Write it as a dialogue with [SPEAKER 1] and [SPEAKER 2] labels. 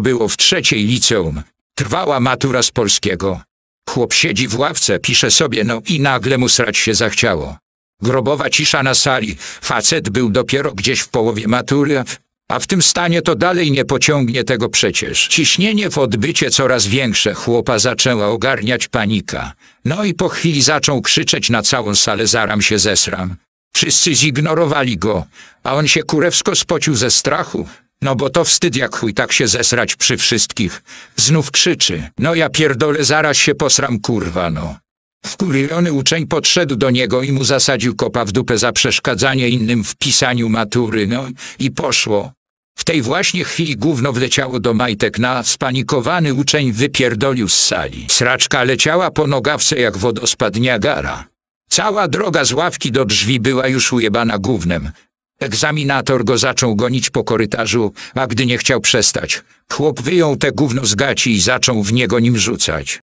[SPEAKER 1] było w trzeciej liceum. Trwała matura z polskiego. Chłop siedzi w ławce, pisze sobie no i nagle mu srać się zachciało. Grobowa cisza na sali, facet był dopiero gdzieś w połowie matury, a w tym stanie to dalej nie pociągnie tego przecież. Ciśnienie w odbycie coraz większe chłopa zaczęła ogarniać panika. No i po chwili zaczął krzyczeć na całą salę zaram się zesram. Wszyscy zignorowali go, a on się kurewsko spocił ze strachu. No bo to wstyd jak chuj tak się zesrać przy wszystkich. Znów krzyczy. No ja pierdolę zaraz się posram kurwa no. Wkurwiony uczeń podszedł do niego i mu zasadził kopa w dupę za przeszkadzanie innym w pisaniu matury no i poszło. W tej właśnie chwili gówno wleciało do majtek na spanikowany uczeń wypierdolił z sali. Sraczka leciała po nogawce jak wodospad Niagara. Cała droga z ławki do drzwi była już ujebana gównem. Egzaminator go zaczął gonić po korytarzu, a gdy nie chciał przestać, chłop wyjął te gówno z gaci i zaczął w niego nim rzucać.